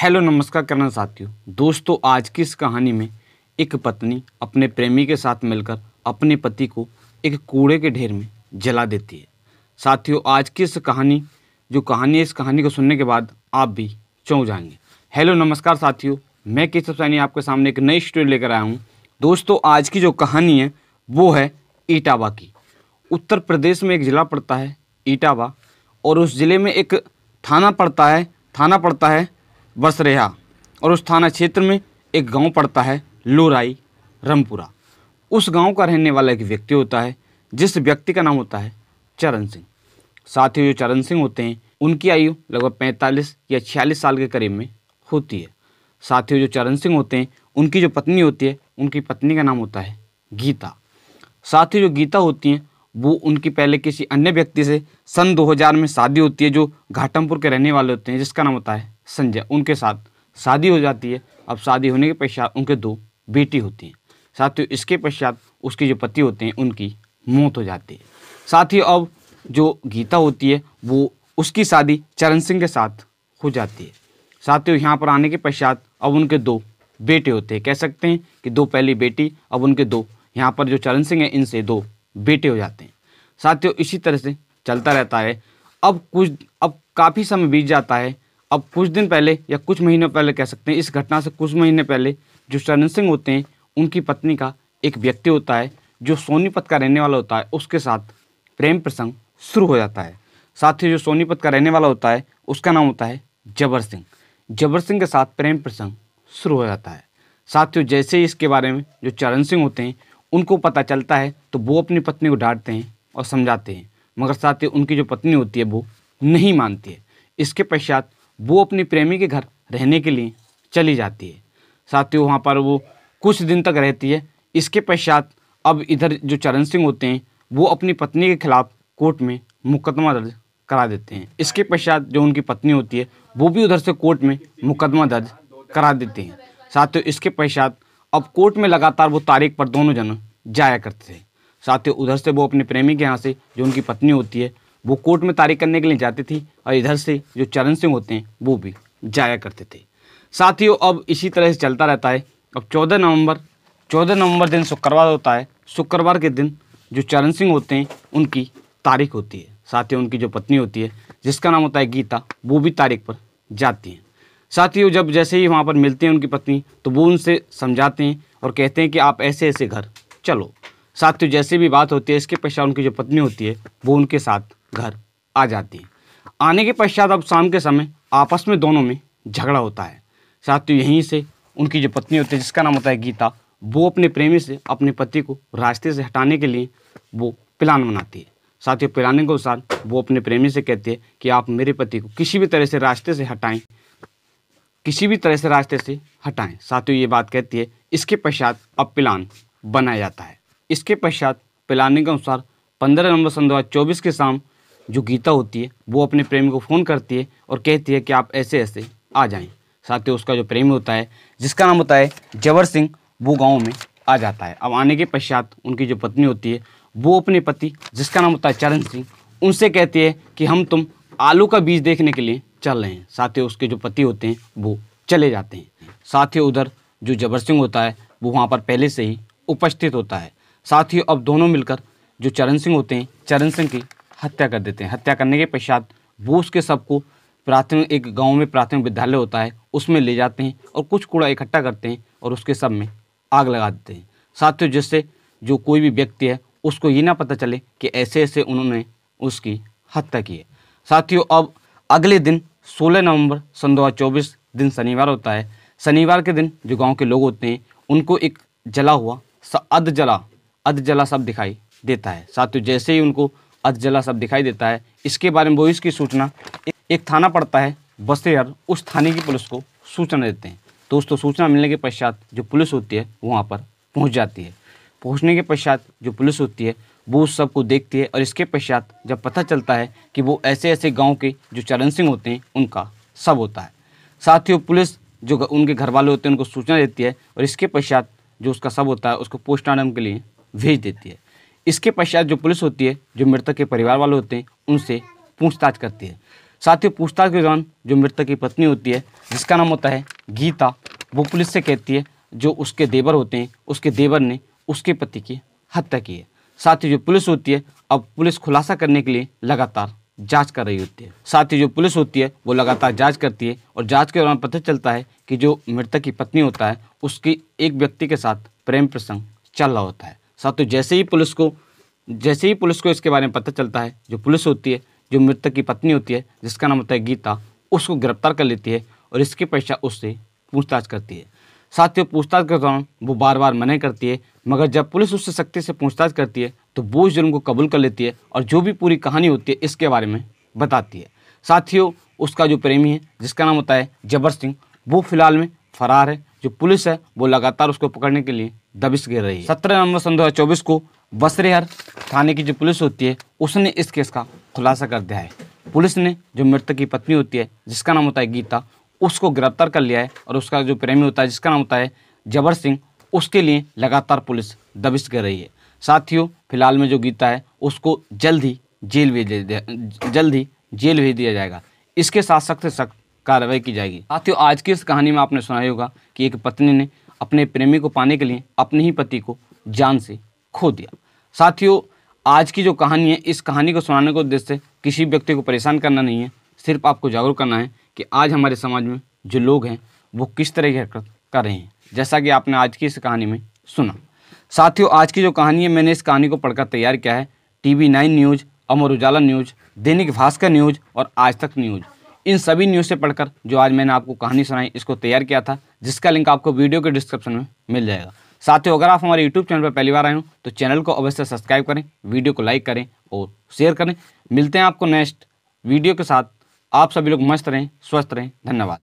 Hello नमस्कार करना साथियों दोस्तों आज की इस कहानी में एक पत्नी अपने प्रेमी के साथ मिलकर अपने पति को एक कूड़े के ढेर में जला देती है साथियों आज की इस कहानी जो कहानी है इस कहानी को सुनने के बाद आप भी चौंक जाएंगे हेलो नमस्कार साथियों मैं केशव सैनी आपके सामने एक नई स्टोरी लेकर आया हूँ दोस्तों आज की जो कहानी है वो है ईटावा की उत्तर प्रदेश में एक ज़िला पड़ता है ईटावा और उस ज़िले में एक थाना पड़ता है थाना पड़ता है रहा हाँ। और उस थाना क्षेत्र में एक गांव पड़ता है लोराई रमपुरा उस गांव का रहने वाला एक व्यक्ति होता है जिस व्यक्ति का नाम होता है चरण सिंह साथ ही जो चरण सिंह होते हैं उनकी आयु लगभग पैंतालीस या छियालीस साल के करीब में होती है साथ ही जो चरण सिंह होते हैं उनकी जो पत्नी होती है उनकी पत्नी का नाम होता है गीता साथ ही जो गीता होती हैं वो उनकी पहले किसी अन्य व्यक्ति से सन 2000 में शादी होती है जो घाटमपुर के रहने वाले होते हैं जिसका नाम होता है संजय उनके साथ शादी हो जाती है अब शादी होने के पश्चात उनके दो बेटी होती हैं साथ ही इसके पश्चात उसके जो पति होते हैं उनकी मौत हो जाती है साथ ही अब जो गीता होती है वो उसकी शादी चरण सिंह के साथ हो जाती है साथ ही यहाँ पर आने के पश्चात अब उनके दो बेटे होते हैं कह सकते हैं कि दो पहली बेटी अब उनके दो यहाँ पर जो चरण सिंह है इनसे दो बेटे हो जाते हैं साथियों इसी तरह से चलता रहता है अब कुछ अब काफ़ी समय बीत जाता है अब कुछ दिन पहले या कुछ महीनों पहले कह सकते हैं इस घटना से कुछ महीने पहले जो चरण सिंह होते हैं उनकी पत्नी का एक व्यक्ति होता है जो सोनीपत का रहने वाला होता है उसके साथ प्रेम प्रसंग शुरू हो जाता है साथ ही जो सोनीपत का रहने वाला होता है उसका नाम होता है जबर सिंह जबर सिंह के साथ प्रेम प्रसंग शुरू हो जाता है साथियों जैसे ही इसके बारे में जो चरण सिंह होते हैं उनको पता चलता है तो वो अपनी पत्नी को डांटते हैं और समझाते हैं मगर साथ ही उनकी जो पत्नी होती है वो नहीं मानती है इसके पश्चात वो अपनी प्रेमी के घर रहने के लिए चली जाती है साथियों वहाँ पर वो कुछ दिन तक रहती है इसके पश्चात अब इधर जो चरण सिंह होते हैं वो अपनी पत्नी के खिलाफ कोर्ट में मुकदमा दर्ज करा देते हैं इसके पश्चात जो उनकी पत्नी होती है वो भी उधर से कोर्ट में मुकदमा दर्ज करा देते हैं साथियों इसके पश्चात अब कोर्ट में लगातार वो तारीख पर दोनों जन जाया करते थे साथ ही उधर से वो अपने प्रेमी के यहाँ से जो उनकी पत्नी होती है वो कोर्ट में तारीख करने के लिए जाती थी और इधर से जो चरण सिंह होते हैं वो भी जाया करते थे साथियों अब इसी तरह से चलता रहता है अब चौदह नवंबर चौदह नवंबर दिन शुक्रवार होता है शुक्रवार के दिन जो चरण सिंह होते हैं उनकी तारीख होती है साथियों उनकी जो पत्नी होती है जिसका नाम होता है गीता वो भी तारीख पर जाती हैं साथियों जब जैसे ही वहाँ पर मिलते हैं उनकी पत्नी तो वो उनसे समझाते हैं और कहते हैं कि आप ऐसे ऐसे घर चलो साथियों जैसे भी बात होती है इसके पश्चात उनकी जो पत्नी होती है वो उनके साथ घर आ जाती है आने के पश्चात अब शाम के समय आपस में दोनों में झगड़ा होता है साथियों यहीं से उनकी जो पत्नी होती है जिसका नाम होता है गीता वो अपने प्रेमी से अपने पति को रास्ते से हटाने के लिए वो प्लान बनाती है साथियों प्लानिंग के अनुसार वो अपने प्रेमी से कहती है कि आप मेरे पति को किसी भी तरह से रास्ते से हटाएं किसी भी तरह से रास्ते से हटाएं साथियों ये बात कहती है इसके पश्चात अब प्लान बनाया जाता है इसके पश्चात प्लानिंग के अनुसार पंद्रह नवंबर सन दो के शाम जो गीता होती है वो अपने प्रेमी को फ़ोन करती है और कहती है कि आप ऐसे ऐसे आ जाएं साथ ही उसका जो प्रेमी होता है जिसका नाम होता है जवर सिंह वो गाँव में आ जाता है अब आने के पश्चात उनकी जो पत्नी होती है वो अपने पति जिसका नाम होता है चरण सिंह उनसे कहती है कि हम तुम आलू का बीज देखने के लिए चल रहे हैं साथ ही उसके जो पति होते हैं वो चले जाते हैं साथ ही उधर जो जबर सिंह होता है वो वहाँ पर पहले से ही उपस्थित होता है साथ ही अब दोनों मिलकर जो चरण सिंह होते हैं चरण सिंह की हत्या कर देते हैं हत्या करने के पश्चात वो उसके सब को प्राथमिक एक गांव में प्राथमिक विद्यालय होता है उसमें ले जाते हैं और कुछ कूड़ा इकट्ठा करते हैं और उसके सब में आग लगा देते हैं साथियों जिससे जो कोई भी व्यक्ति है उसको ये ना पता चले कि ऐसे ऐसे उन्होंने उसकी हत्या की है साथियों अब अगले दिन 16 नवंबर सन दो दिन शनिवार होता है शनिवार के दिन जो गाँव के लोग होते हैं उनको एक जला हुआ अध जला अध जला सब दिखाई देता है साथियों जैसे ही उनको अधजला सब दिखाई देता है इसके बारे में वो इसकी सूचना एक थाना पड़ता है बसेर उस थाने की पुलिस को सूचना देते हैं तो उसको सूचना मिलने के पश्चात जो पुलिस होती है वहाँ पर पहुँच जाती है पहुँचने के पश्चात जो पुलिस होती है वो उस सबको देखती है और इसके पश्चात जब पता चलता है कि वो ऐसे ऐसे गाँव के जो चरण सिंह होते हैं उनका सब होता है साथ ही वो पुलिस जो उनके घर वाले होते हैं उनको सूचना देती है और इसके पश्चात जो उसका सब होता है उसको पोस्टमार्टम के लिए भेज देती है इसके पश्चात जो पुलिस होती है जो मृतक के परिवार वाले होते हैं उनसे पूछताछ करती है साथ ही पूछताछ के दौरान जो मृतक की पत्नी होती है जिसका नाम होता है गीता वो पुलिस से कहती है जो उसके देवर होते हैं उसके देवर ने उसके पति की हत्या की है साथ ही जो पुलिस होती है अब पुलिस खुलासा करने के लिए लगातार जांच कर रही होती है साथ ही जो पुलिस होती है वो लगातार जांच करती है और जांच के दौरान पता चलता है कि जो मृतक की पत्नी होता है उसकी एक व्यक्ति के साथ प्रेम प्रसंग चल रहा होता है साथियों तो जैसे ही पुलिस को जैसे ही पुलिस को इसके बारे में पता चलता है जो पुलिस होती है जो मृतक की पत्नी होती है जिसका नाम होता है गीता उसको गिरफ्तार कर लेती है और इसके पश्चात उससे पूछताछ करती है साथियों पूछताछ के दौरान वो बार बार मना करती है मगर जब पुलिस उससे सख्ती से पूछताछ करती है तो वो जुर्म को कबूल कर लेती है और जो भी पूरी कहानी होती है इसके बारे में बताती है साथियों उसका जो प्रेमी है जिसका नाम होता है जबर सिंह वो फिलहाल में फरार है जो पुलिस है वो लगातार उसको पकड़ने के लिए दबिश गिर रही है सत्रह नवंबर सन चौबीस को बसरेहर थाने की जो पुलिस होती है उसने इस केस का खुलासा कर दिया है पुलिस ने जो मृतक की पत्नी होती है जिसका नाम होता है गीता उसको गिरफ्तार कर लिया है और उसका जो प्रेमी होता है जिसका नाम होता है जबर सिंह उसके लिए लगातार पुलिस दबिश कर रही है साथियों फिलहाल में जो गीता है उसको जल्द ही जेल भेज जल्द ही जेल भेज दिया जाएगा इसके साथ सख्त सख्त कार्रवाई की जाएगी साथियों आज की इस कहानी में आपने सुना होगा कि एक पत्नी ने अपने प्रेमी को पाने के लिए अपने ही पति को जान से खो दिया साथियों आज की जो कहानी है इस कहानी को सुनाने के उद्देश्य से किसी व्यक्ति को परेशान करना नहीं है सिर्फ आपको जागरूक करना है कि आज हमारे समाज में जो लोग हैं वो किस तरह की हरकत कर रहे हैं जैसा कि आपने आज की इस कहानी में सुना साथियों आज की जो कहानी है मैंने इस कहानी को पढ़कर तैयार किया है TV nine news Amar Ujala news Dainik Bhaskar news और आज तक न्यूज़ इन सभी न्यूज़ से पढ़कर जो आज मैंने आपको कहानी सुनाई इसको तैयार किया था जिसका लिंक आपको वीडियो के डिस्क्रिप्शन में मिल जाएगा साथ ही अगर आप हमारे यूट्यूब चैनल पर पहली बार आए हो तो चैनल को अवश्य सब्सक्राइब करें वीडियो को लाइक करें और शेयर करें मिलते हैं आपको नेक्स्ट वीडियो के साथ आप सभी लोग मस्त रहें स्वस्थ रहें धन्यवाद